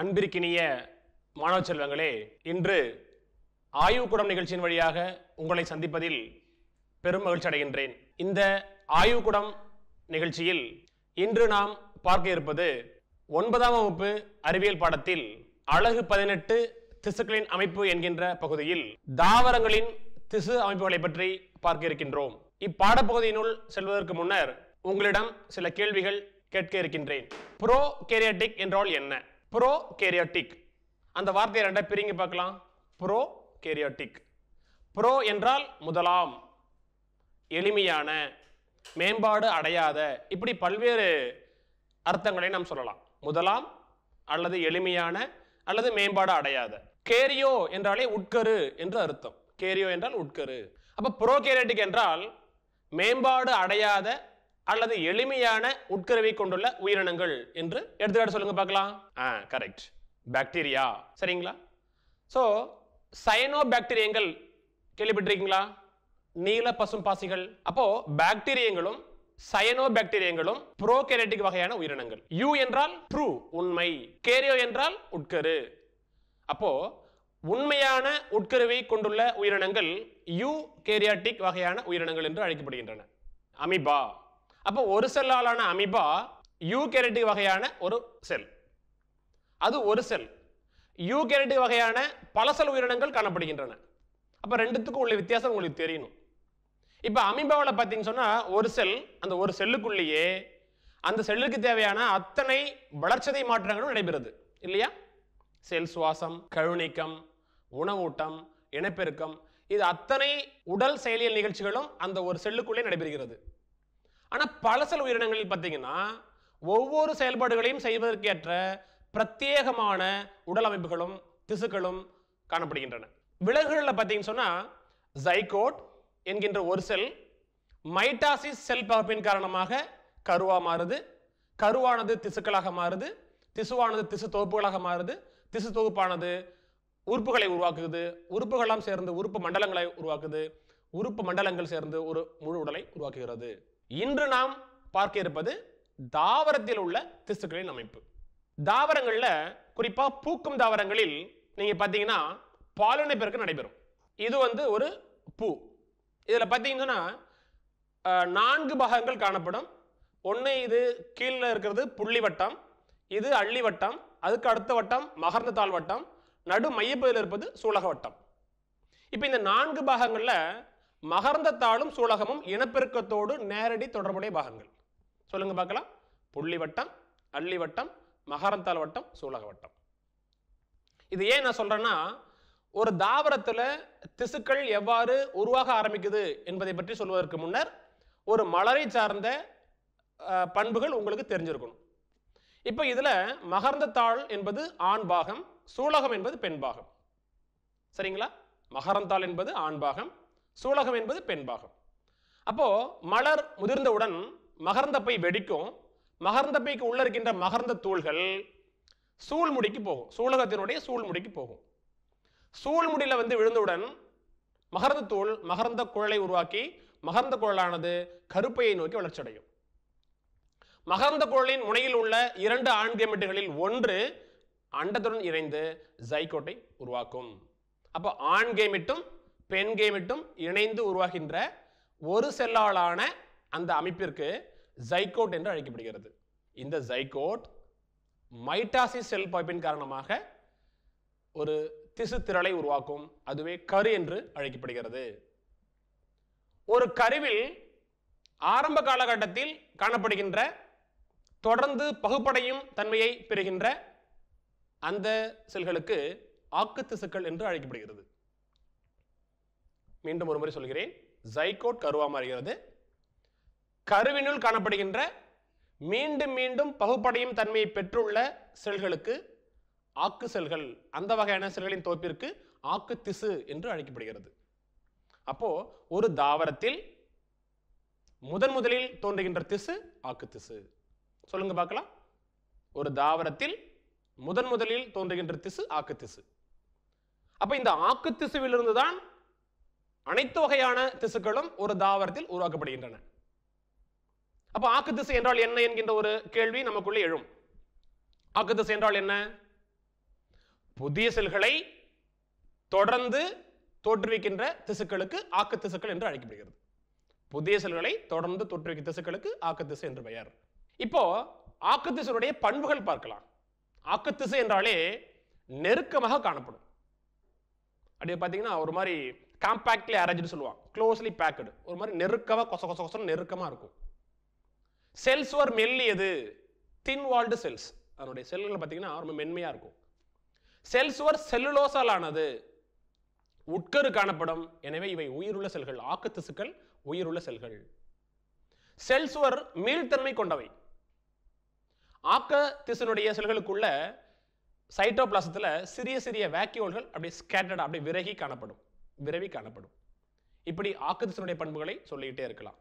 அன்பிற்கினிய மாணவ செல்வங்களே இன்று ஆய்வுக்கூடம் நிகழ்ச்சியின் வழியாக உங்களை சந்திப்பதில் பெரும் மகிழ்ச்சி அடைகின்றேன் இந்த ஆய்வுக்கூடம் நிகழ்ச்சியில் இன்று நாம் பார்க்க இருப்பது ஒன்பதாம் வகுப்பு அறிவியல் பாடத்தில் அழகு பதினெட்டு திசுக்களின் அமைப்பு என்கின்ற பகுதியில் தாவரங்களின் திசு அமைப்புகளை பற்றி பார்க்க இருக்கின்றோம் இப்பாடப்பகுதியினுள் செல்வதற்கு முன்னர் உங்களிடம் சில கேள்விகள் கேட்க இருக்கின்றேன் புரோ கேரியாட்டிக் என்றால் என்ன ப்ரோ கேரியாட்டிக் அந்த வார்த்தையை ரெண்டாக பிரிங்க பார்க்கலாம் ப்ரோ கேரியோட்டிக் ப்ரோ என்றால் முதலாம் எளிமையான மேம்பாடு அடையாத இப்படி பல்வேறு அர்த்தங்களை நாம் சொல்லலாம் முதலாம் அல்லது எளிமையான அல்லது மேம்பாடு அடையாத கேரியோ என்றாலே உட்கரு என்று அர்த்தம் கேரியோ என்றால் உட்கரு அப்போ ப்ரோ கேரியட்டிக் என்றால் மேம்பாடு அடையாத அல்லது எளிமையான உட்கருவை கொண்டுள்ள உயிரினங்கள் என்று எடுத்துக்காட்டு சொல்லுங்க பார்க்கலாம் ஆ கரெக்ட் பாக்டீரியா சரிங்களா ஸோ சயனோ பாக்டீரியங்கள் கேள்விப்பட்டிருக்கீங்களா நீல பசும் பாசிகள் அப்போ பாக்டீரியங்களும் சயனோ பாக்டீரியங்களும் ப்ரோகேரட்டிக் வகையான உயிரினங்கள் யூ என்றால் ட்ரூ உண்மை கேரியோ என்றால் உட்கரு அப்போ உண்மையான உட்கருவை கொண்டுள்ள உயிரினங்கள் யூ கேரியாட்டிக் வகையான உயிரினங்கள் என்று அழைக்கப்படுகின்றன அமிபா அப்போ ஒரு செல்லாலான அமிபா யூகெரட்டிவ் வகையான ஒரு செல் அது ஒரு செல் யூகெரட்டிவ் வகையான பல செல் உயிரினங்கள் காணப்படுகின்றன அப்போ ரெண்டுத்துக்கும் உள்ள வித்தியாசம் உங்களுக்கு தெரியணும் இப்போ அமிபாவில் பார்த்தீங்கன்னு சொன்னால் ஒரு செல் அந்த ஒரு செல்லுக்குள்ளேயே அந்த செல்லுக்கு தேவையான அத்தனை வளர்ச்சதை மாற்றங்களும் நடைபெறுது இல்லையா செல் சுவாசம் கழுநீக்கம் உணவூட்டம் இனப்பெருக்கம் இது அத்தனை உடல் செயலியல் நிகழ்ச்சிகளும் அந்த ஒரு செல்லுக்குள்ளே நடைபெறுகிறது ஆனால் பல சில உயிரினங்களில் பார்த்தீங்கன்னா ஒவ்வொரு செயல்பாடுகளையும் செய்வதற்கேற்ற பிரத்யேகமான உடல் அமைப்புகளும் திசுக்களும் காணப்படுகின்றன விலங்குகளில் பார்த்தீங்கன்னு சொன்னால் ஜைகோட் என்கின்ற ஒரு செல் மைட்டாசிஸ் செல் பகப்பின் காரணமாக கருவாக மாறுது கருவானது திசுக்களாக மாறுது திசுவானது திசு தொகுப்புகளாக மாறுது திசு தொகுப்பானது உறுப்புகளை உருவாக்குது உறுப்புகளெல்லாம் சேர்ந்து உறுப்பு மண்டலங்களை உருவாக்குது உறுப்பு மண்டலங்கள் சேர்ந்து ஒரு முழு உடலை உருவாக்குகிறது இன்று நாம் பார்க்க இருப்பது தாவரத்தில் உள்ள திசுக்களின் அமைப்பு தாவரங்களில் குறிப்பாக பூக்கும் தாவரங்களில் நீங்கள் பார்த்தீங்கன்னா பாலினப்பெருக்கு நடைபெறும் இது வந்து ஒரு பூ இதில் பார்த்தீங்கன்னா நான்கு பாகங்கள் காணப்படும் ஒன்று இது கீழே இருக்கிறது புள்ளி வட்டம் இது அள்ளி வட்டம் அதுக்கு அடுத்த வட்டம் மகர்ந்த தாழ் வட்டம் நடு மையப்பகுதியில் இருப்பது சூலக வட்டம் இப்போ இந்த நான்கு பாகங்களில் மகர்ந்த தாளும் சூலகமும் இனப்பெருக்கத்தோடு நேரடி தொடர்புடைய பாகங்கள் சொல்லுங்க பார்க்கலாம் புள்ளி வட்டம் அள்ளி வட்டம் மகரந்தாள் வட்டம் சூலக வட்டம் இது ஏன் நான் சொல்றேன்னா ஒரு தாவரத்தில் திசுக்கள் எவ்வாறு உருவாக ஆரம்பிக்குது என்பதை பற்றி சொல்வதற்கு முன்னர் ஒரு மலரை சார்ந்த பண்புகள் உங்களுக்கு தெரிஞ்சிருக்கணும் இப்போ இதில் மகர்ந்த தாள் என்பது ஆண் பாகம் சூலகம் என்பது பெண் பாகம் சரிங்களா மகரந்தாள் என்பது ஆண் பாகம் சூலகம் என்பது பெண்பாகம் அப்போ மலர் முதிர்ந்தவுடன் மகர்ந்த பை வெடிக்கும் மகர்ந்த பைக்கு உள்ள இருக்கின்ற மகர்ந்த தூள்கள் சூழ்முடிக்கு போகும் சூலகத்தினுடைய சூழ்முடிக்கு போகும் சூழ்முடியில் வந்து விழுந்தவுடன் மகர்ந்த தூள் மகர்ந்த குழலை உருவாக்கி மகர்ந்த குழலானது கருப்பையை நோக்கி வளர்ச்சியடையும் மகர்ந்த குழலின் முனையில் உள்ள இரண்டு ஆண்கமிட்டுகளில் ஒன்று அண்டத்துடன் இணைந்து ஜைகோட்டை உருவாக்கும் அப்போ ஆண்கேமிட்டும் பெண் இணைந்து உருவாகின்ற ஒரு செல்லாலான அந்த அமைப்பிற்கு ஜைகோட் என்று அழைக்கப்படுகிறது இந்த ஜைகோட் மைட்டாசிஸ் செல் பாய்ப்பின் காரணமாக ஒரு திசு திரளை உருவாக்கும் அதுவே கரு என்று அழைக்கப்படுகிறது ஒரு கருவில் ஆரம்ப காலகட்டத்தில் காணப்படுகின்ற தொடர்ந்து பகுப்படையும் தன்மையை பெறுகின்ற அந்த செல்களுக்கு ஆக்கு திசுக்கள் என்று அழைக்கப்படுகிறது மீண்டும் ஒரு முறை சொல்கிறேன் ஜைகோட் கருவா மாறுகிறது கருவினுள் காணப்படுகின்ற மீண்டும் மீண்டும் பகுப்படையும் தன்மையை பெற்றுள்ள செல்களுக்கு ஆக்கு செல்கள் அந்த வகையான செல்களின் தொகுப்பிற்கு ஆக்கு திசு என்று அழைக்கப்படுகிறது அப்போ ஒரு தாவரத்தில் முதன் முதலில் தோன்றுகின்ற திசு ஆக்கு திசு சொல்லுங்க பார்க்கலாம் ஒரு தாவரத்தில் முதன் முதலில் தோன்றுகின்ற திசு ஆக்கு திசு அப்ப இந்த ஆக்கு திசுவிலிருந்து தான் அனைத்து வகையான திசுக்களும் ஒரு தாவரத்தில் உருவாக்கப்படுகின்றன அப்ப ஆக்கு திசை என்றால் என்ன என்கின்ற ஒரு கேள்வி நமக்குள்ளே எழும் ஆக்கு திசை என்றால் என்ன புதிய செல்களை தொடர்ந்து தோற்றுவிக்கின்ற திசுக்களுக்கு ஆக்கு திசுக்கள் என்று அழைக்கப்படுகிறது புதிய செல்களை தொடர்ந்து தோற்றுவிக்க திசுக்களுக்கு ஆக்கு திசை என்று பெயர் இப்போ ஆக்கு திசுனுடைய பண்புகள் பார்க்கலாம் ஆக்கு திசை என்றாலே நெருக்கமாக காணப்படும் அப்படியே பார்த்தீங்கன்னா ஒரு மாதிரி காம்பாக்ட்லி அரேஞ்சுன்னு சொல்லுவான் க்ளோஸ்லி பேக்கடு ஒரு மாதிரி நெருக்கமாக கொச கொச கொசம் நெருக்கமாக இருக்கும் செல்ஸ் ஒரு மெல்லியது தின் வால்டு செல்ஸ் அதனுடைய செல்கள் பார்த்தீங்கன்னா ரொம்ப மென்மையாக இருக்கும் செல்ஸ் ஒரு செல்லுலோசல் ஆனது உட்கரு காணப்படும் எனவே இவை உயிருள்ள செல்கள் ஆக்கு திசுக்கள் உயிருள்ள செல்கள் ஒரு மீள்தன்மை கொண்டவை ஆக்க திசுனுடைய செல்களுக்குள்ள சைட்டோபிளாசத்தில் சிறிய சிறிய வேக்யூல்கள் அப்படியே ஸ்கேட்டர்ட் அப்படியே விரகி காணப்படும் விரவி காணப்படும் இப்படி ஆக்குத்திசனுடைய பண்புகளை சொல்லிக்கிட்டே இருக்கலாம்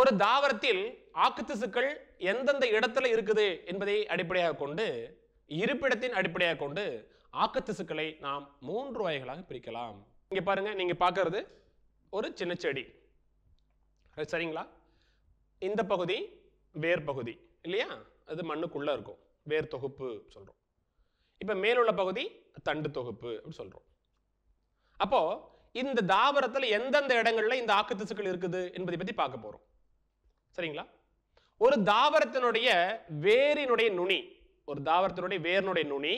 ஒரு தாவரத்தில் ஆக்குத்திசுக்கள் எந்தெந்த இடத்துல இருக்குது என்பதை அடிப்படையாக கொண்டு இருப்பிடத்தின் அடிப்படையாக கொண்டு ஆக்குத்திசுக்களை நாம் மூன்று வகைகளாக பிரிக்கலாம் இங்கே பாருங்க நீங்கள் பார்க்கறது ஒரு சின்ன செடி சரிங்களா இந்த பகுதி வேர் பகுதி இல்லையா அது மண்ணுக்குள்ளே இருக்கும் வேர் தொகுப்பு சொல்கிறோம் இப்போ மேலுள்ள பகுதி தண்டு தொகுப்பு அப்படின்னு சொல்கிறோம் அப்போ இந்த தாவரத்தில் எந்தெந்த இடங்கள்ல இந்த ஆக்கு திசுக்கள் இருக்குது என்பதை பற்றி பார்க்க போறோம் சரிங்களா ஒரு தாவரத்தினுடைய வேரினுடைய நுனி ஒரு தாவரத்தினுடைய வேரினுடைய நுனி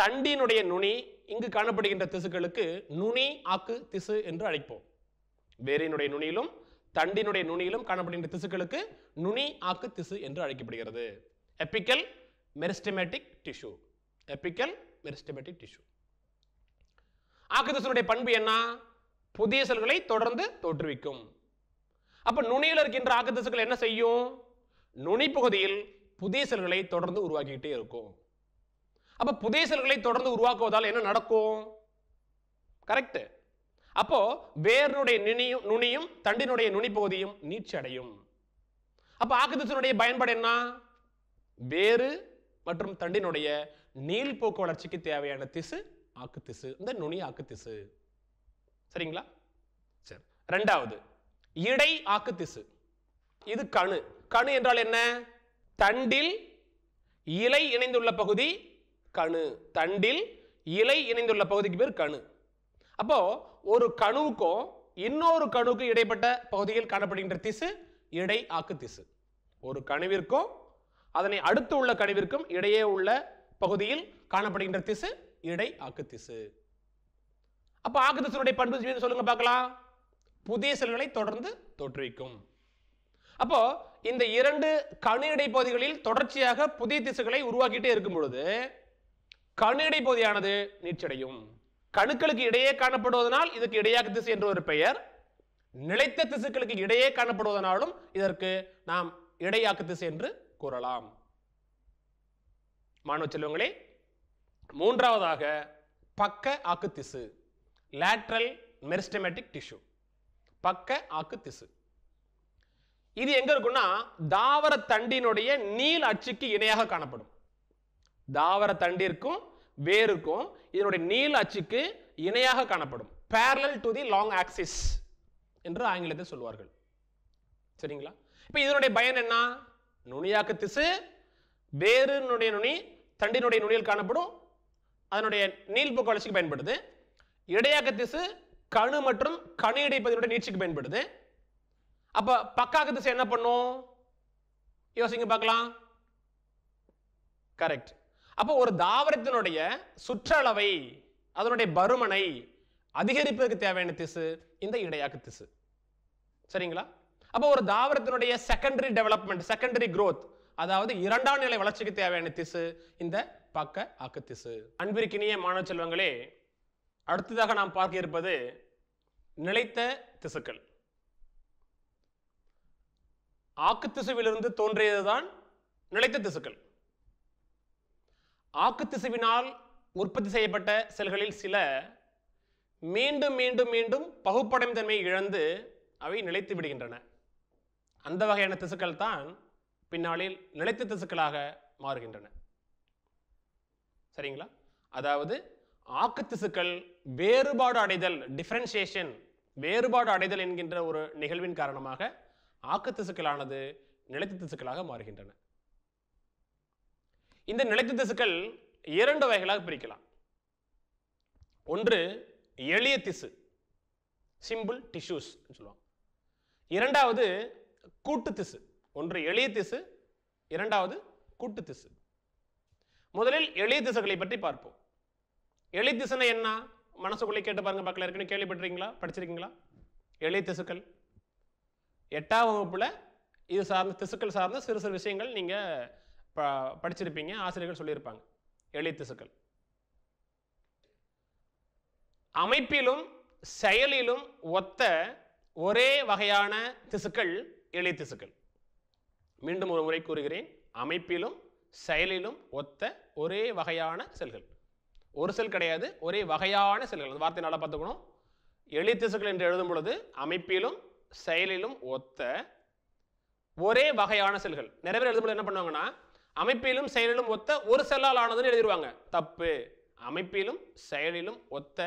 தண்டினுடைய நுனி இங்கு காணப்படுகின்ற திசுக்களுக்கு நுனி ஆக்கு திசு என்று அழைப்போம் வேரினுடைய நுனியிலும் தண்டினுடைய நுனியிலும் காணப்படுகின்ற திசுக்களுக்கு நுனி ஆக்கு திசு என்று அழைக்கப்படுகிறது apical meristematic tissue apical meristematic tissue ஆக்குதசனுடைய பண்பு என்ன புதிய செல்களை தொடர்ந்து தோற்றுவிக்கும் அப்ப நுனியில் இருக்கின்ற ஆக்குதசுகள் என்ன செய்யும் நுனி பகுதியில் புதிய செல்களை தொடர்ந்து உருவாக்கிக்கிட்டே இருக்கும் அப்ப புதிய செல்களை தொடர்ந்து உருவாக்குவதால் என்ன நடக்கும் கரெக்ட் அப்போ வேரனுடைய நுனியும் நுனியும் தண்டினுடைய நுனிப்பகுதியும் நீச்சி அடையும் அப்ப ஆக்குதசனுடைய பயன்பாடு என்ன வேறு மற்றும் தண்டினுடைய நீள்போக்கு வளர்ச்சிக்கு தேவையான திசு ஆக்குத்திசு இந்த நுனி ஆக்குத்திசு சரிங்களா சரி ரெண்டாவது இடை ஆக்குத்திசு இது கணு கணு என்றால் என்ன தண்டில் இலை இணைந்துள்ள பகுதி கணு தண்டில் இலை இணைந்துள்ள பகுதிக்கு பேர் கணு அப்போ ஒரு கணுவுக்கும் இன்னொரு கணுவுக்கு இடைப்பட்ட பகுதியில் காணப்படுகின்ற திசு இடை ஆக்கு திசு ஒரு கணுவிற்கும் அதனை அடுத்து உள்ள கணுவிற்கும் இடையே உள்ள பகுதியில் காணப்படுகின்ற திசு இடை ஆக்குத்திசு அப்போ ஆக்குத்திசனுடைய பண்பு சொல்லுங்க பார்க்கலாம் புதிய செல்களை தொடர்ந்து தோற்றுவிக்கும் அப்போ இந்த இரண்டு கணு பகுதிகளில் தொடர்ச்சியாக புதிய திசுகளை உருவாக்கிட்டே இருக்கும் பொழுது கணு பகுதியானது நீச்சடையும் கணுக்களுக்கு இடையே காணப்படுவதனால் இதுக்கு இடையாக்கு திசு என்ற ஒரு பெயர் நிலைத்த திசுக்களுக்கு இடையே காணப்படுவதனாலும் இதற்கு நாம் இடையாக்கு திசு என்று கூறலாம் மாணவ செல்வங்களே மூன்றாவதாக பக்க ஆக்கு திசு லேட்ரல் மெரிஸ்டமேட்டிக் டிஷ்யூ பக்க ஆக்கு திசு இது எங்க இருக்குன்னா தாவர தண்டினுடைய நீல் அச்சுக்கு இணையாக காணப்படும் தாவர தண்டிற்கும் வேருக்கும் இதனுடைய நீள் அச்சுக்கு இணையாக காணப்படும் parallel to the long axis என்று ஆங்கிலத்தில் சொல்வார்கள் சரிங்களா இப்போ இதனுடைய பயன் என்ன நுனியாக்கு திசு வேறு நுனி தண்டினுடைய நுனியில் காணப்படும் அதனுடைய நீள்புக்கு வளர்ச்சிக்கு பயன்படுது இடையாக்க திசு கணு மற்றும் கணு இடைப்பதினுடைய நீட்சிக்கு பயன்படுது அப்போ பக்காக்க திசை என்ன பண்ணும் யோசிங்க பார்க்கலாம் கரெக்ட் அப்போ ஒரு தாவரத்தினுடைய சுற்றளவை அதனுடைய பருமனை அதிகரிப்பதற்கு தேவையான திசு இந்த இடையாக்க திசு சரிங்களா அப்போ ஒரு தாவரத்தினுடைய செகண்டரி டெவலப்மெண்ட் செகண்டரி க்ரோத் அதாவது இரண்டாம் நிலை வளர்ச்சிக்கு தேவையான திசு இந்த பக்க அக்கத்திசு அன்பிற்கினிய மாணவ செல்வங்களே அடுத்ததாக நாம் பார்க்க இருப்பது நிலைத்த திசுக்கள் ஆக்குத்திசுவிலிருந்து தோன்றியதுதான் நிலைத்த திசுக்கள் ஆக்குத்திசுவினால் உற்பத்தி செய்யப்பட்ட செல்களில் சில மீண்டும் மீண்டும் மீண்டும் பகுப்படையும் தன்மை இழந்து அவை நிலைத்து விடுகின்றன அந்த வகையான திசுக்கள் தான் பின்னாளில் நிலைத்த திசுக்களாக மாறுகின்றன சரிங்களா அதாவது ஆக்குத்திசுக்கள் வேறுபாடு அடைதல் டிஃப்ரென்சியேஷன் வேறுபாடு அடைதல் என்கின்ற ஒரு நிகழ்வின் காரணமாக ஆக்குத்திசுக்களானது நிலைத்து திசுக்களாக மாறுகின்றன இந்த நிலைத்து திசுக்கள் இரண்டு வகைகளாக பிரிக்கலாம் ஒன்று எளிய திசு சிம்பிள் டிஷ்யூஸ் சொல்லுவாங்க இரண்டாவது கூட்டு திசு ஒன்று எளிய திசு இரண்டாவது கூட்டு திசு முதலில் எளிய திசைகளை பற்றி பார்ப்போம் எளி திசனை என்ன மனசுக்குள்ளே கேட்டு பாருங்க பக்கத்தில் இருக்குன்னு கேள்விப்பட்டிருக்கீங்களா படிச்சிருக்கீங்களா எளிய திசுக்கள் எட்டாம் வகுப்பில் இது சார்ந்த திசுக்கள் சார்ந்த சிறு சிறு விஷயங்கள் நீங்கள் ப படிச்சிருப்பீங்க ஆசிரியர்கள் சொல்லியிருப்பாங்க எளிய திசுக்கள் அமைப்பிலும் செயலிலும் ஒத்த ஒரே வகையான திசுக்கள் எளிய திசுக்கள் மீண்டும் ஒரு முறை கூறுகிறேன் அமைப்பிலும் செயலிலும் ஒத்த ஒரே வகையான செல்கள் ஒரு செல் கிடையாது ஒரே வகையான செல்கள் அந்த வார்த்தை நல்லா பார்த்துக்கணும் எழுத்திசுக்கள் என்று எழுதும் பொழுது அமைப்பிலும் செயலிலும் ஒத்த ஒரே வகையான செல்கள் நிறைய பேர் எழுதும்போது என்ன பண்ணுவாங்கன்னா அமைப்பிலும் செயலிலும் ஒத்த ஒரு செல்லால் ஆனதுன்னு எழுதிருவாங்க தப்பு அமைப்பிலும் செயலிலும் ஒத்த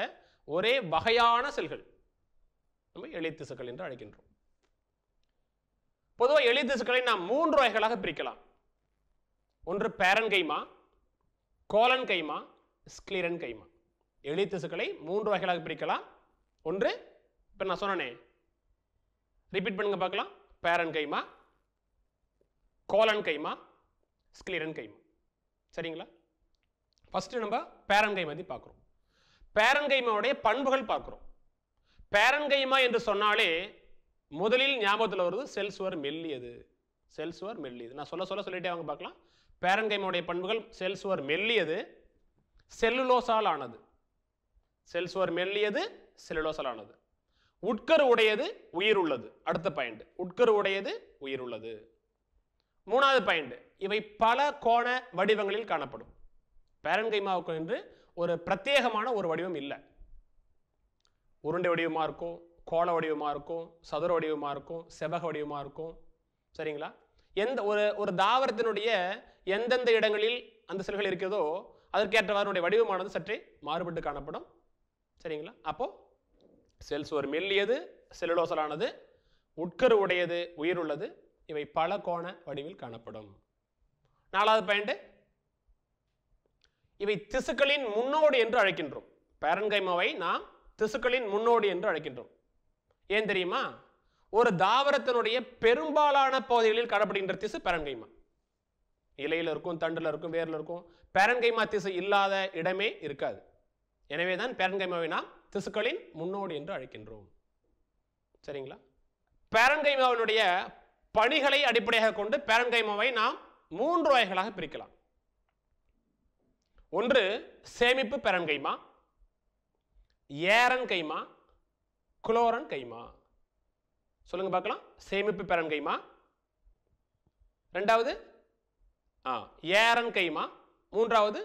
ஒரே வகையான செல்கள் நம்ம எழுத்திசுக்கள் என்று அழைக்கின்றோம் பொதுவாக எழுத்திசுக்களை நாம் மூன்று வகைகளாக பிரிக்கலாம் ஒன்று பேரன் கைமா கோலன் கைமா ஸ்கிளிரன் கைமா எளி திசுக்களை மூன்று வகைகளாக பிரிக்கலாம் ஒன்று இப்போ நான் சொன்னேனே ரிப்பீட் பண்ணுங்க பார்க்கலாம் பேரன் கைமா கோலன் கைமா ஸ்கிளிரன் கைமா சரிங்களா ஃபஸ்ட்டு நம்ம பேரன்கை மாதிரி பார்க்குறோம் பேரன்கைமாவுடைய பண்புகள் பார்க்குறோம் பேரன்கைமா என்று சொன்னாலே முதலில் ஞாபகத்தில் வருது செல்சுவர் மெல்லியது செல்சுவர் மெல்லியது நான் சொல்ல சொல்ல சொல்லிட்டே அவங்க பார்க்கலாம் பேரன்கைமுடைய பண்புகள் செல் சுவர் மெல்லியது செல்லுலோசால் ஆனது செல் சுவர் மெல்லியது செல்லுலோசால் ஆனது உட்கரு உடையது உயிர் உள்ளது அடுத்த பாயிண்ட் உட்கரு உடையது உயிர் உள்ளது மூணாவது பாயிண்ட் இவை பல கோண வடிவங்களில் காணப்படும் பேரன்கைமாவுக்கு என்று ஒரு பிரத்யேகமான ஒரு வடிவம் இல்லை உருண்டை வடிவமாக இருக்கும் கோள வடிவமாக இருக்கும் சதுர வடிவமாக இருக்கும் செவக வடிவமாக இருக்கும் சரிங்களா எந்த ஒரு ஒரு தாவரத்தினுடைய எந்தெந்த இடங்களில் அந்த செல்கள் இருக்கிறதோ அதற்கேற்றவாறுடைய வடிவமானது சற்றே மாறுபட்டு காணப்படும் சரிங்களா அப்போது செல்ஸ் ஒரு மெல்லியது செல்லுலோசலானது உட்கரு உடையது உயிர் உள்ளது இவை பல கோண வடிவில் காணப்படும் நாலாவது பாயிண்ட் இவை திசுக்களின் முன்னோடு என்று அழைக்கின்றோம் பேரன்கைமாவை நாம் திசுக்களின் முன்னோடு என்று அழைக்கின்றோம் ஏன் தெரியுமா ஒரு தாவரத்தினுடைய பெரும்பாலான பகுதிகளில் காணப்படுகின்ற திசு பரன்கைமா இலையில் இருக்கும் தண்டில் இருக்கும் வேரில் இருக்கும் பேரன்கைமா திசு இல்லாத இடமே இருக்காது எனவே தான் பேரன்கைமாவை நாம் திசுக்களின் முன்னோடி என்று அழைக்கின்றோம் சரிங்களா பேரன்கைமாவினுடைய பணிகளை அடிப்படையாக கொண்டு பேரன்கைமாவை நாம் மூன்று வகைகளாக பிரிக்கலாம் ஒன்று சேமிப்பு பேரன்கைமா ஏரன் கைமா குளோரன் கைமா சொல்லுங்க பார்க்கலாம் சேமிப்பு பெறன் கைமா ரெண்டாவது ஆ ஏரன் கைமா மூன்றாவது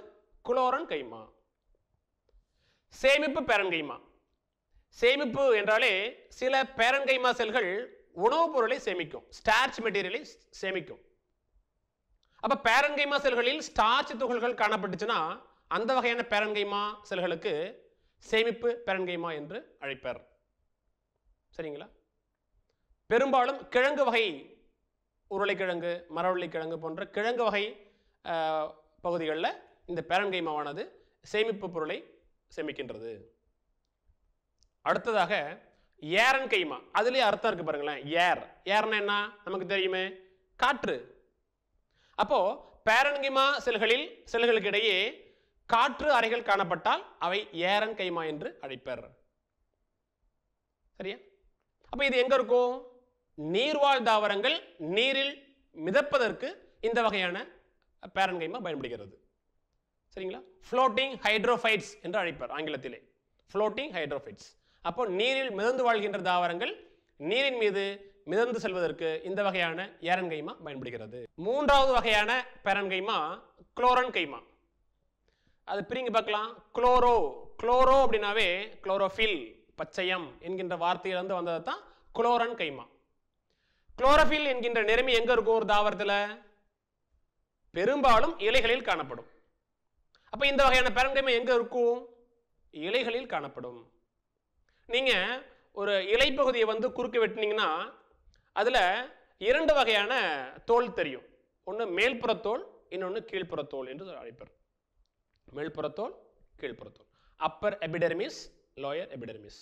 குளோரன் கைமா சேமிப்பு கைமா சேமிப்பு என்றாலே சில பேரன்கைமா செல்கள் உணவுப் பொருளை சேமிக்கும் ஸ்டார்ச் மெட்டீரியலை சேமிக்கும் அப்போ பேரன்கைமா செல்களில் ஸ்டார்ச் துகள்கள் காணப்பட்டுச்சுன்னா அந்த வகையான பேரன்கைமா செல்களுக்கு சேமிப்பு பேரன்கைமா என்று அழைப்பர் சரிங்களா பெரும்பாலும் கிழங்கு வகை உருளைக்கிழங்கு மரவள்ளிக்கிழங்கு போன்ற கிழங்கு வகை பகுதிகளில் இந்த பேரன்கை மாவானது சேமிப்பு பொருளை சேமிக்கின்றது அடுத்ததாக ஏரன் கைமா அதுலேயே அர்த்தம் இருக்குது பாருங்களேன் ஏர் ஏர்னா என்ன நமக்கு தெரியுமே காற்று அப்போது பேரன்கைமா செல்களில் செல்களுக்கு இடையே காற்று அறைகள் காணப்பட்டால் அவை ஏரன் கைமா என்று அழைப்பர் சரியா அப்போ இது எங்கே இருக்கும் நீர்வாழ் தாவரங்கள் நீரில் மிதப்பதற்கு இந்த வகையான பேரன்கைமா பயன்படுகிறது சரிங்களா ஃப்ளோட்டிங் ஹைட்ரோஃபைட்ஸ் என்று அழைப்பார் ஆங்கிலத்திலே ஃப்ளோட்டிங் ஹைட்ரோஃபைட்ஸ் அப்போ நீரில் மிதந்து வாழ்கின்ற தாவரங்கள் நீரின் மீது மிதந்து செல்வதற்கு இந்த வகையான ஏரன்கைமா பயன்படுகிறது மூன்றாவது வகையான பேரன்கைமா குளோரன் கைமா அது பிரிங்கி பார்க்கலாம் குளோரோ குளோரோ அப்படின்னாவே குளோரோஃபில் பச்சையம் என்கின்ற வார்த்தையிலிருந்து வந்ததை தான் குளோரன் கைமா குளோரபில் என்கின்ற நிறைமை எங்க இருக்கும் ஒரு தாவரத்தில் பெரும்பாலும் இலைகளில் காணப்படும் அப்ப இந்த வகையான பெருங்கிழமை எங்க இருக்கும் இலைகளில் காணப்படும் நீங்க ஒரு இலை பகுதியை வந்து குறுக்க வெட்டினீங்கன்னா அதுல இரண்டு வகையான தோல் தெரியும் ஒன்று மேல்புறத்தோல் இன்னொன்று கீழ்ப்புறத்தோல் என்று அழைப்பர் மேல்புறத்தோல் கீழ்ப்புறத்தோல் upper epidermis lower epidermis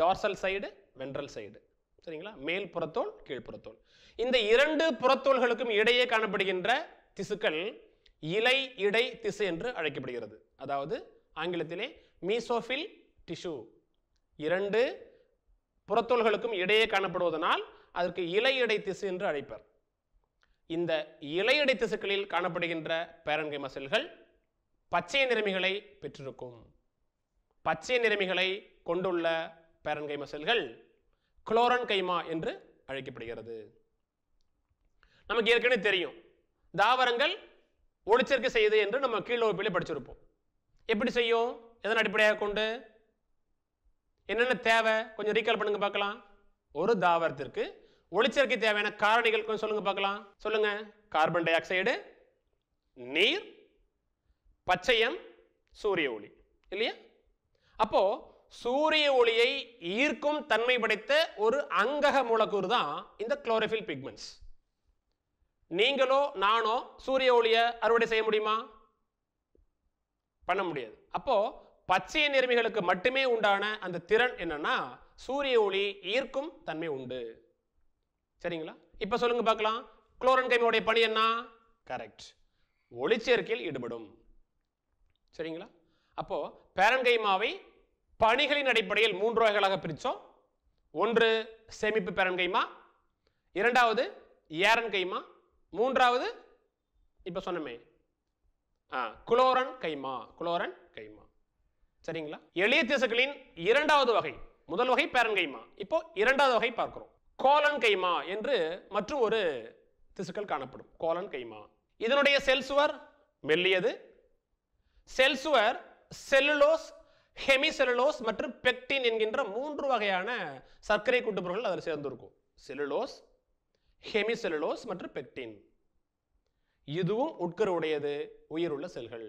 dorsal side ventral side சரிங்களா மேல் புறத்தோல் கீழ்ப்புறத்தோல் இந்த இரண்டு புறத்தோள்களுக்கும் இடையே காணப்படுகின்ற திசுக்கள் இலை இடை திசு என்று அழைக்கப்படுகிறது அதாவது ஆங்கிலத்திலே மீசோஃபில் டிஷ்யூ இரண்டு புறத்தோள்களுக்கும் இடையே காணப்படுவதனால் அதற்கு இலை இடை திசு என்று அழைப்பர் இந்த இலையடை திசுக்களில் காணப்படுகின்ற பேரன்கை மசில்கள் பச்சை நிறமிகளை பெற்றிருக்கும் பச்சை நிறமிகளை கொண்டுள்ள பேரன்கை மசில்கள் குளோரன் கைமா என்று அழைக்கப்படுகிறது நமக்கு ஏற்கனவே தெரியும் தாவரங்கள் ஒளிச்சேர்க்கை செய்யுது என்று நம்ம கீழ் வகுப்பிலே படிச்சிருப்போம் எப்படி செய்யும் எதன் அடிப்படையாக கொண்டு என்னென்ன தேவை கொஞ்சம் ரீகால் பண்ணுங்க பார்க்கலாம் ஒரு தாவரத்திற்கு ஒளிச்சேர்க்கை தேவையான காரணிகள் கொஞ்சம் சொல்லுங்க பார்க்கலாம் சொல்லுங்க கார்பன் டை ஆக்சைடு நீர் பச்சையம் சூரிய ஒளி இல்லையா அப்போ சூரிய ஒளியை ஈர்க்கும் தன்மை படைத்த ஒரு அங்கக மூலக்கூறு தான் இந்த குளோரோஃபில் பிக்மெண்ட்ஸ் நீங்களோ நானோ சூரிய ஒளியை அறுவடை செய்ய முடியுமா பண்ண முடியாது அப்போ பச்சை நிறமிகளுக்கு மட்டுமே உண்டான அந்த திறன் என்னன்னா சூரிய ஒளி ஈர்க்கும் தன்மை உண்டு சரிங்களா இப்போ சொல்லுங்க பார்க்கலாம் குளோரன் கைமியோடைய பணி என்ன கரெக்ட் ஒளிச்சேர்க்கையில் ஈடுபடும் சரிங்களா அப்போ பேரன்கைமாவை பணிகளின் அடிப்படையில் மூன்று வகைகளாக பிரித்தோம் ஒன்று சேமிப்பு பேரன் கைமா இரண்டாவது ஏரன் கைமா மூன்றாவது இப்போ சொன்னமே ஆ குளோரன் கைமா குளோரன் கைமா சரிங்களா எளிய திசுக்களின் இரண்டாவது வகை முதல் வகை பேரன் கைமா இப்போ இரண்டாவது வகை பார்க்கிறோம் கோலன் கைமா என்று மற்றும் ஒரு திசுக்கள் காணப்படும் கோலன் கைமா இதனுடைய செல் சுவர் மெல்லியது செல் சுவர் செல்லுலோஸ் ஹெமிசெலுலோஸ் மற்றும் பெக்டின் என்கின்ற மூன்று வகையான சர்க்கரை கூட்டுப்பொருள் அதில் சேர்ந்திருக்கும் செலுலோஸ் ஹெமிசெலுலோஸ் மற்றும் பெக்டின் இதுவும் உட்கரு உடையது உயிருள்ள செல்கள்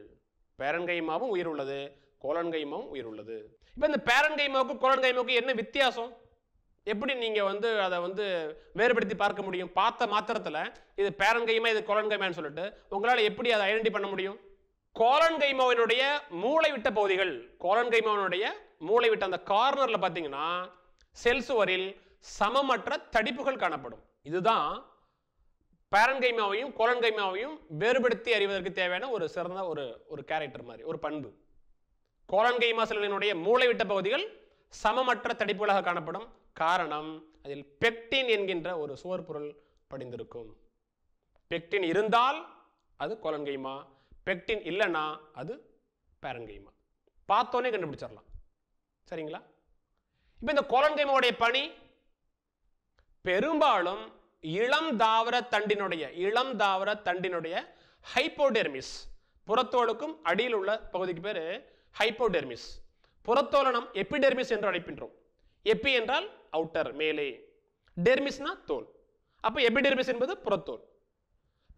பேரன்கைமாவும் உயிர் உள்ளது கோலன்கைமாவும் உயிர் உள்ளது இப்போ இந்த பேரன்கைமாவுக்கு கோலன்கைமாவுக்கு என்ன வித்தியாசம் எப்படி நீங்கள் வந்து அதை வந்து வேறுபடுத்தி பார்க்க முடியும் பார்த்த மாத்திரத்தில் இது பேரன்கைமா இது கோலன்கைமான்னு சொல்லிட்டு உங்களால் எப்படி அதை ஐடென்டி பண்ண முடியும் கோலன்கைமாவினுடைய மூளை விட்ட பகுதிகள் கோலன்கைமாவினுடைய மூளை விட்ட அந்த கார்னரில் பார்த்தீங்கன்னா செல் சுவரில் சமமற்ற தடிப்புகள் காணப்படும் இதுதான் பேரன்கைமாவையும் கோலன்கைமாவையும் வேறுபடுத்தி அறிவதற்கு தேவையான ஒரு சிறந்த ஒரு ஒரு கேரக்டர் மாதிரி ஒரு பண்பு கோலன்கைமா செல்களினுடைய மூளைவிட்ட பகுதிகள் சமமற்ற தடிப்புகளாக காணப்படும் காரணம் அதில் பெக்டின் என்கின்ற ஒரு சுவர் பொருள் படிந்திருக்கும் பெக்டின் இருந்தால் அது கோலன்கைமா பெக்டின் இல்லைன்னா அது பேரங்கைமா பார்த்தோன்னே கண்டுபிடிச்சிடலாம் சரிங்களா இப்போ இந்த கோலன்கைமாவுடைய பணி பெரும்பாலும் இளம் தாவர தண்டினுடைய இளம் தாவர தண்டினுடைய ஹைப்போடெர்மிஸ் புறத்தோலுக்கும் அடியில் உள்ள பகுதிக்கு பேர் ஹைப்போடெர்மிஸ் புறத்தோலை நாம் எப்பிடெர்மிஸ் என்று அழைப்பின்றோம் எப்பி என்றால் அவுட்டர் மேலே டெர்மிஸ்னா தோல் அப்போ எபிடெர்மிஸ் என்பது புறத்தோல்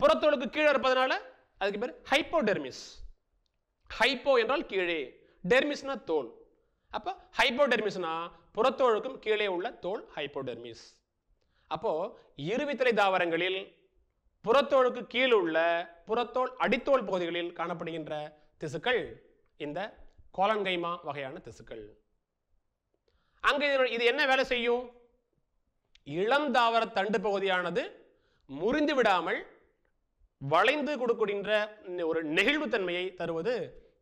புறத்தோலுக்கு கீழே இருப்பதனால அதுக்கு பேர் ஹைப்போடெர்மிஸ் ஹைப்போ என்றால் கீழே டெர்மிஸ்னா தோல் அப்போ ஹைப்போடெர்மிஸ்னா புறத்தோழுக்கும் கீழே உள்ள தோல் ஹைப்போடெர்மிஸ் அப்போ இருவித்திரை தாவரங்களில் புறத்தோழுக்கு கீழே உள்ள புறத்தோல் அடித்தோல் பகுதிகளில் காணப்படுகின்ற திசுக்கள் இந்த கோலங்கைமா வகையான திசுக்கள் அங்கே இது என்ன வேலை செய்யும் இளம் தாவர தண்டு பகுதியானது முறிந்து விடாமல் வளைந்து கொடுக்கின்ற ஒரு நெகிழ்வுத்தன்மையை தருவது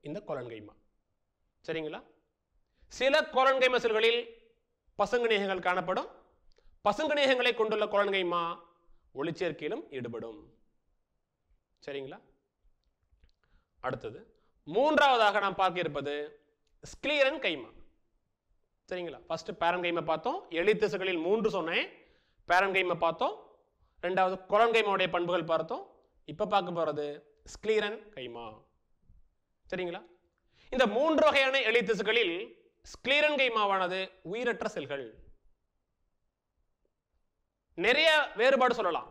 இந்த கொலன்கைமா சரிங்களா சில கொலன்கை மசில்களில் பசங்க நேகங்கள் காணப்படும் பசங்க நேகங்களை கொண்டுள்ள கொலன்கைமா ஒளிச்சேர்க்கையிலும் ஈடுபடும் சரிங்களா அடுத்தது மூன்றாவதாக நாம் பார்க்க இருப்பது கைமா சரிங்களா ஃபர்ஸ்ட் பேரன் கைமை பார்த்தோம் எழுத்திசுகளில் மூன்று சொன்னேன் பேரன் கைமை பார்த்தோம் ரெண்டாவது குரன்கைமாவுடைய பண்புகள் பார்த்தோம் இப்போ பார்க்க போகிறது ஸ்க்ளீரன் கைமா சரிங்களா இந்த மூன்று வகையான எலி திசுக்களில் ஸ்க்ளீரன் கைமாவானது உயிரற்ற செல்கள் நிறைய வேறுபாடு சொல்லலாம்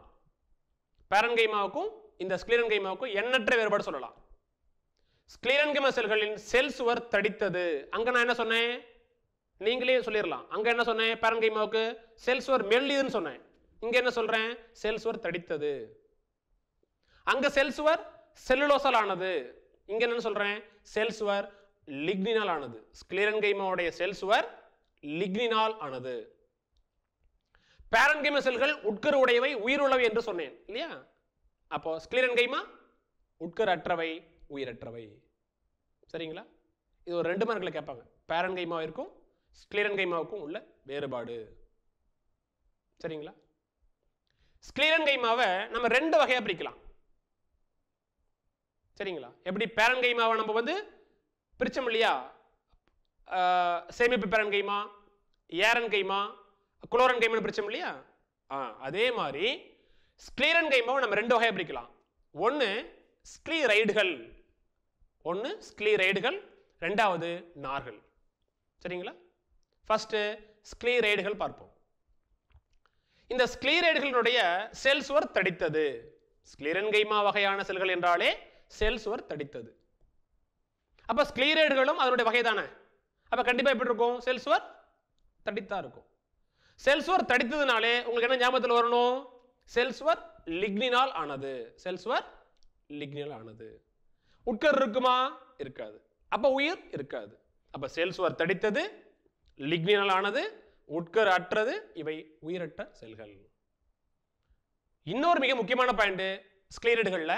பேரன் கைமாவுக்கும் இந்த ஸ்க்ளீரன் கைமாவுக்கும் எண்ணற்ற வேறுபாடு சொல்லலாம் ஸ்க்ளீரன் கைமா செல்களின் செல் சுவர் தடித்தது அங்கே நான் என்ன சொன்னேன் நீங்களே சொல்லிடலாம் அங்கே என்ன சொன்னேன் பேரன் கைமாவுக்கு செல் சுவர் மெல்லிதுன்னு சொன்னேன் இங்கே என்ன சொல்கிறேன் செல் சுவர் தடித்தது அங்கே செல் சுவர் செல்லுலோசல் ஆனது இங்கே என்னென்னு சொல்கிறேன் செல் சுவர் லிக்னினால் ஆனது ஸ்கிளிரன் கைமாவுடைய செல் சுவர் லிக்னினால் ஆனது பேரன் கைம செல்கள் உட்கரு உடையவை உயிருள்ளவை என்று சொன்னேன் இல்லையா அப்போ ஸ்கிளிரன் கைமா உட்கர் அற்றவை உயிரற்றவை சரிங்களா இது ஒரு ரெண்டு மார்க்கில் கேட்பாங்க பேரன் கைமாவிற்கும் ஸ்கிளிரன் கைமாவுக்கும் உள்ள வேறுபாடு சரிங்களா ஸ்கிளிரன் கைமாவை நம்ம ரெண்டு வகையாக பிரிக்கலாம் சரிங்களா எப்படி பேரன் கைமாவை நம்ம வந்து பிரித்தோம் இல்லையா சேமிப்பு பேரன் கைமா ஏரன் கைமா குளோரன் கைமான்னு பிரித்தோம் இல்லையா ஆ அதே மாதிரி ஸ்க்ளீரன் நம்ம ரெண்டு வகையாக பிரிக்கலாம் ஒன்று ஸ்க்ளீரைடுகள் ஒன்று ஸ்க்ளீரைடுகள் ரெண்டாவது நார்கள் சரிங்களா ஃபஸ்ட்டு ஸ்க்ளீரைடுகள் பார்ப்போம் இந்த ஸ்க்ளீரைடுகளினுடைய செல்ஸ் ஒர்த் தடித்தது ஸ்க்ளீரன் கைமா வகையான செல்கள் என்றாலே சுவர் தடித்தது அப்போ ஸ்கிளீரேடுகளும் அதனுடைய வகை தானே அப்போ கண்டிப்பாக எப்படி இருக்கும் செல் சுவர் தடித்தா இருக்கும் செல் சுவர் தடித்ததுனாலே உங்களுக்கு என்ன ஞாபகத்தில் வரணும் செல் சுவர் லிக்னினால் ஆனது சுவர் லிக்னினால் ஆனது உட்கர் இருக்குமா இருக்காது அப்போ உயிர் இருக்காது அப்போ சுவர் தடித்தது லிக்னினால் ஆனது உட்கர் அற்றது இவை உயிரற்ற செல்கள் இன்னொரு மிக முக்கியமான பாயிண்ட் ஸ்கிளீரடுகளில்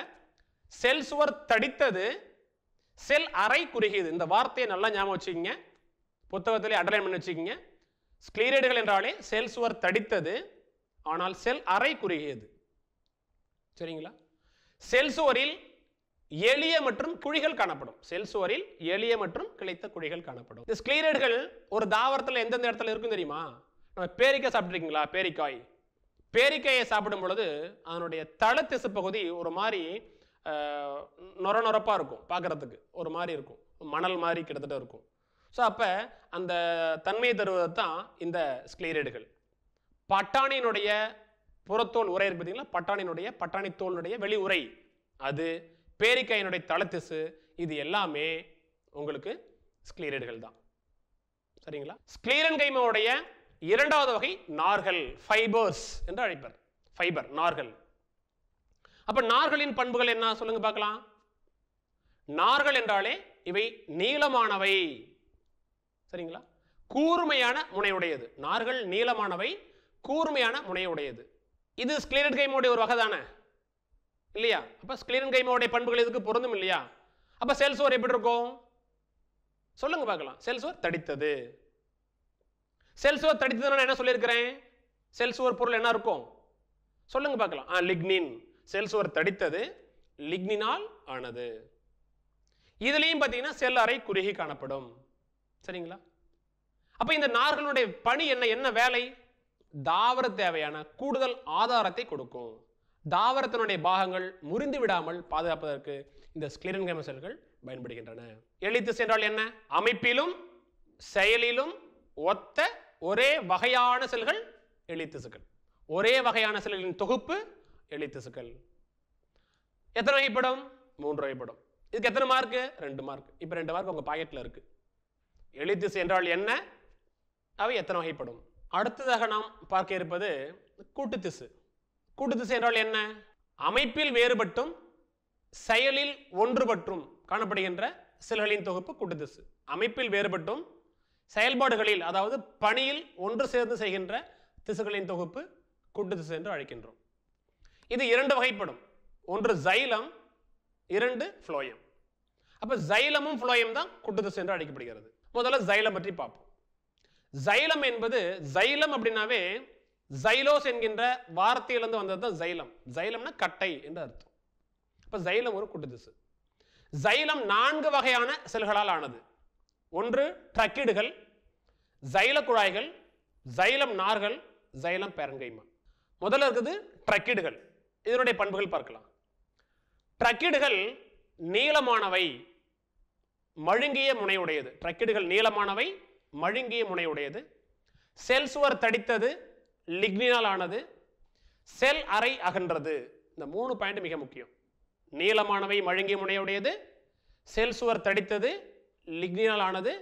செல் சுவர் தடித்தது செல் அறை குறுகியது இந்த வார்த்தையை நல்லா ஞாபகம் வச்சுக்கிங்க புத்தகத்திலே அண்டர்லைன் பண்ணி வச்சுக்கிங்க ஸ்கிளீரேடுகள் என்றாலே செல் சுவர் தடித்தது ஆனால் செல் அறை குறுகியது சரிங்களா செல் சுவரில் எளிய மற்றும் குழிகள் காணப்படும் செல் சுவரில் எளிய மற்றும் கிளைத்த குழிகள் காணப்படும் இந்த ஸ்கிளீரேடுகள் ஒரு தாவரத்தில் எந்தெந்த இடத்துல இருக்கும் தெரியுமா நம்ம பேரிக்காய் சாப்பிட்ருக்கீங்களா பேரிக்காய் பேரிக்காயை சாப்பிடும் பொழுது அதனுடைய தள திசு பகுதி ஒரு மாதிரி நொர நொரப்பாக இருக்கும் பார்க்குறதுக்கு ஒரு மாதிரி இருக்கும் மணல் மாதிரி கிட்டத்தட்ட இருக்கும் ஸோ அப்போ அந்த தன்மையை தருவது தான் இந்த ஸ்க்ளீரேடுகள் பட்டாணியினுடைய புறத்தோல் உரை இருக்கு பார்த்தீங்களா பட்டாணியினுடைய பட்டாணி வெளி உரை அது பேரிக்காயினுடைய தளத்திசு இது எல்லாமே உங்களுக்கு ஸ்க்ளீரேடுகள் தான் சரிங்களா ஸ்க்ளீரன் கைமாவுடைய இரண்டாவது வகை நார்கள் ஃபைபர்ஸ் என்று அழைப்பர் ஃபைபர் நார்கள் அப்ப நார்களின் பண்புகள் என்ன சொல்லுங்க பார்க்கலாம் நார்கள் என்றாலே இவை நீளமானவை சரிங்களா கூர்மையான முனையுடையது நார்கள் நீளமானவை கூர்மையான முனையுடையது இது ஸ்கிளீரன் கைமோடைய ஒரு வகை தானே இல்லையா அப்போ ஸ்கிளீரன் கைமோடைய பண்புகள் இதுக்கு பொருந்தும் இல்லையா அப்போ செல்சுவர் எப்படி இருக்கும் சொல்லுங்க பார்க்கலாம் செல்சுவர் தடித்தது செல்சுவர் தடித்ததுன்னா என்ன சொல்லியிருக்கிறேன் செல்சுவர் பொருள் என்ன இருக்கும் சொல்லுங்க பார்க்கலாம் ஆ லிக்னின் செல் சுவர் தடித்தது லிக்னினால் ஆனது இதுலேயும் பார்த்தீங்கன்னா செல் அறை குறுகி காணப்படும் சரிங்களா அப்போ இந்த நார்களுடைய பணி என்ன என்ன வேலை தாவர தேவையான கூடுதல் ஆதாரத்தை கொடுக்கும் தாவரத்தினுடைய பாகங்கள் முறிந்து விடாமல் பாதுகாப்பதற்கு இந்த ஸ்கிளிரன்கம செல்கள் பயன்படுகின்றன எழுத்து சென்றால் என்ன அமைப்பிலும் செயலிலும் ஒத்த ஒரே வகையான செல்கள் எழுத்துசுக்கள் ஒரே வகையான செல்களின் தொகுப்பு எழுத்துசுக்கள் எத்தனை வகைப்படும் மூன்று வகைப்படும் இதுக்கு எத்தனை மார்க்கு ரெண்டு மார்க் இப்போ ரெண்டு மார்க் உங்கள் பாக்கெட்டில் இருக்கு எழுத்திசு என்றால் என்ன அவை எத்தனை வகைப்படும் அடுத்ததாக நாம் பார்க்க இருப்பது கூட்டுத்திசு கூட்டுத்திசு என்றால் என்ன அமைப்பில் வேறுபட்டும் செயலில் ஒன்றுபற்றும் காணப்படுகின்ற சிலர்களின் தொகுப்பு கூட்டுத்திசு அமைப்பில் வேறுபட்டும் செயல்பாடுகளில் அதாவது பணியில் ஒன்று சேர்ந்து செய்கின்ற திசுகளின் தொகுப்பு கூட்டுத்திசு என்று அழைக்கின்றோம் இது இரண்டு வகைப்படும் ஒன்று ஜைலம் இரண்டு ஃப்ளோயம் அப்போ ஜைலமும் ஃப்ளோயம் தான் குட்டுதஸ் என்று அழைக்கப்படுகிறது முதல்ல ஜைலம் பற்றி பார்ப்போம் ஜைலம் என்பது ஜைலம் அப்படின்னாவே ஜைலோஸ் என்கின்ற வார்த்தையிலிருந்து வந்தது தான் ஜைலம் ஜைலம்னா கட்டை என்று அர்த்தம் இப்போ ஜைலம் ஒரு குட்டுதிசு ஜைலம் நான்கு வகையான செல்களால் ஆனது ஒன்று ட்ரக்கிடுகள் ஜைல குழாய்கள் ஜைலம் நார்கள் ஜைலம் பேரங்கைமா முதல்ல இருக்குது ட்ரக்கிடுகள் இதனுடைய பண்புகள் பார்க்கலாம் ட்ரக்கிடுகள் நீளமானவை மழுங்கிய முனையுடையது ட்ரக்கிடுகள் நீளமானவை மழுங்கிய முனையுடையது செல் சுவர் தடித்தது லிக்னினால் ஆனது செல் அறை அகன்றது இந்த மூணு பாயிண்ட் மிக முக்கியம் நீளமானவை மழுங்கிய முனையுடையது செல் சுவர் தடித்தது லிக்னினால் ஆனது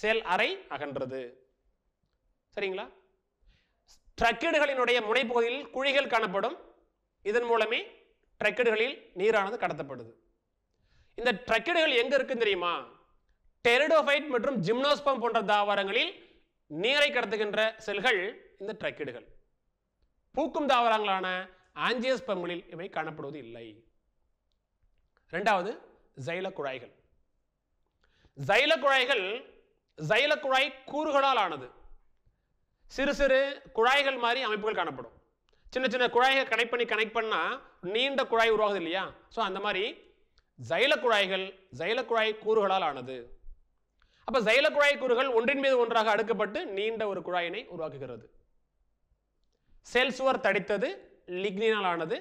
செல் அறை அகன்றது சரிங்களா ட்ரக்கிடுகளினுடைய முனைப்பகுதியில் குழிகள் காணப்படும் இதன் மூலமே ட்ரக்கெடுகளில் நீரானது கடத்தப்படுது இந்த ட்ரக்கெடுகள் எங்கே இருக்குன்னு தெரியுமா டெரிடோஃபைட் மற்றும் ஜிம்னோஸ்பம் போன்ற தாவரங்களில் நீரை கடத்துகின்ற செல்கள் இந்த ட்ரக்கெடுகள் பூக்கும் தாவரங்களான ஆஞ்சியஸ்பம்களில் இவை காணப்படுவது இல்லை ரெண்டாவது ஜைல குழாய்கள் ஜைல குழாய்கள் ஜைல குழாய் கூறுகளால் ஆனது சிறு சிறு குழாய்கள் மாதிரி அமைப்புகள் காணப்படும் சின்ன சின்ன குழாய்கள் கனெக்ட் பண்ணி கனெக்ட் பண்ணால் நீண்ட குழாய் உருவாகுது இல்லையா ஸோ அந்த மாதிரி ஜைல குழாய்கள் ஜைல குழாய் கூறுகளால் ஆனது அப்போ ஜைல குழாய் கூறுகள் ஒன்றின் மீது ஒன்றாக அடுக்கப்பட்டு நீண்ட ஒரு குழாயினை உருவாக்குகிறது செல் சுவர் தடித்தது லிக்னினால் ஆனது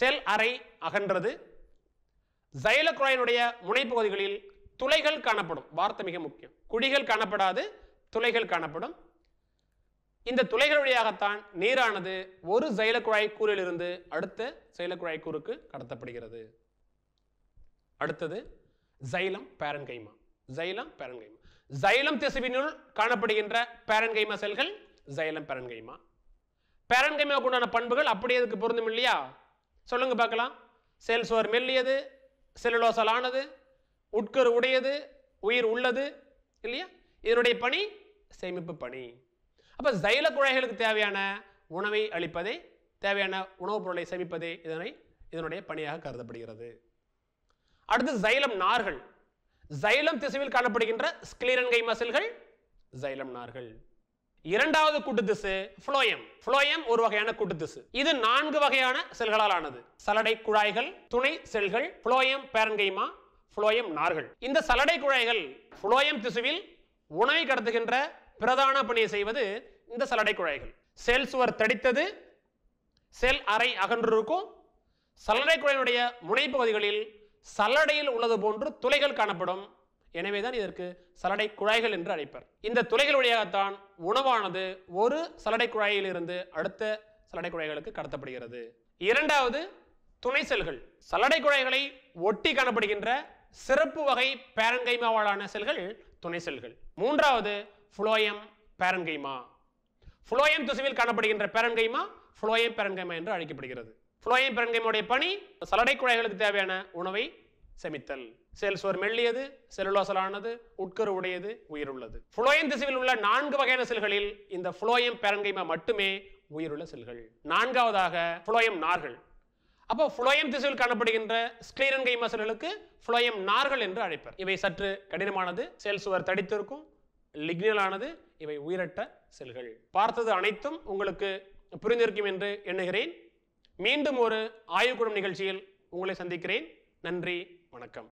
செல் அறை அகன்றது ஜைல குழாயினுடைய முனைப்பகுதிகளில் துளைகள் காணப்படும் வார்த்தை மிக முக்கியம் குழிகள் காணப்படாது துளைகள் காணப்படும் இந்த துளைகள் வழியாகத்தான் நீரானது ஒரு செயலக்குழாய் கூறிலிருந்து அடுத்த செயலக்குழாய் கூறுக்கு கடத்தப்படுகிறது அடுத்தது xylem parenchyma xylem parenchyma xylem திசுவினுள் காணப்படுகின்ற பேரன்கைமா செல்கள் ஜைலம் பேரன்கைமா பேரன்கைமாவுக்கு உண்டான பண்புகள் அப்படியே அதுக்கு பொருந்தும் இல்லையா சொல்லுங்க பார்க்கலாம் செல் சுவர் மெல்லியது செல்லுலோசலானது உட்கரு உடையது உயிர் உள்ளது இல்லையா இதனுடைய பணி சேமிப்பு பணி அப்போ சைல குழாய்களுக்கு தேவையான உணவை அளிப்பதே தேவையான உணவுப் பொருளை சேமிப்பதே இதனை இதனுடைய பணியாக கருதப்படுகிறது அடுத்து சைலம் நார்கள் சைலம் திசுவில் காணப்படுகின்ற ஸ்கிலீரன்கை மசில்கள் சைலம் நார்கள் இரண்டாவது கூட்டு திசு புளோயம் புளோயம் ஒரு வகையான கூட்டு திசு இது நான்கு வகையான செல்களால் ஆனது சலடை குழாய்கள் துணை செல்கள் புளோயம் பேரன்கைமா புளோயம் நார்கள் இந்த சலடை குழாய்கள் புளோயம் திசுவில் உணவை கடத்துகின்ற பிரதான பணியை செய்வது இந்த சலடை குழாய்கள் செல் சுவர் தடித்தது செல் அறை அகன்று இருக்கும் சல்லடை குழாயினுடைய முனைப்பகுதிகளில் சல்லடையில் உள்ளது போன்று துளைகள் காணப்படும் எனவேதான் இதற்கு சலடை குழாய்கள் என்று அழைப்பர் இந்த துளைகள் வழியாகத்தான் உணவானது ஒரு சலடை இருந்து அடுத்த சலடை குழாய்களுக்கு கடத்தப்படுகிறது இரண்டாவது துணை செல்கள் சலடை குழாய்களை ஒட்டி காணப்படுகின்ற சிறப்பு வகை பேரங்கைமாவாலான செல்கள் துணை செல்கள் மூன்றாவது ஃப்ளோயம் பேரன்கைமா ஃப்ளோயம் திசுவில் காணப்படுகின்ற பேரன்கைமா ஃப்ளோயம் பேரன்கைமா என்று அழைக்கப்படுகிறது ஃப்ளோயம் பேரன்கைமாவுடைய பணி சலடை குழாய்களுக்கு தேவையான உணவை செமித்தல் செல் சுவர் மெல்லியது செல்லுலோசலானது உட்கரு உடையது உயிருள்ளது ஃபுளோயம் திசுவில் உள்ள நான்கு வகையான செல்களில் இந்த புளோயம் பேரன்கைமா மட்டுமே உயிருள்ள செல்கள் நான்காவதாக புளோயம் நார்கள் அப்போ புளோயம் திசுவில் காணப்படுகின்ற ஸ்க்ளீரன்கை மசல்களுக்கு புளோயம் நார்கள் என்று அழைப்பர் இவை சற்று கடினமானது செல் சுவர் தடித்திருக்கும் லிக்னலானது இவை உயிரட்ட செல்கள் பார்த்தது அனைத்தும் உங்களுக்கு புரிந்திருக்கும் என்று எண்ணுகிறேன் மீண்டும் ஒரு ஆய்வுக்கூடம் நிகழ்ச்சியில் உங்களை சந்திக்கிறேன் நன்றி வணக்கம்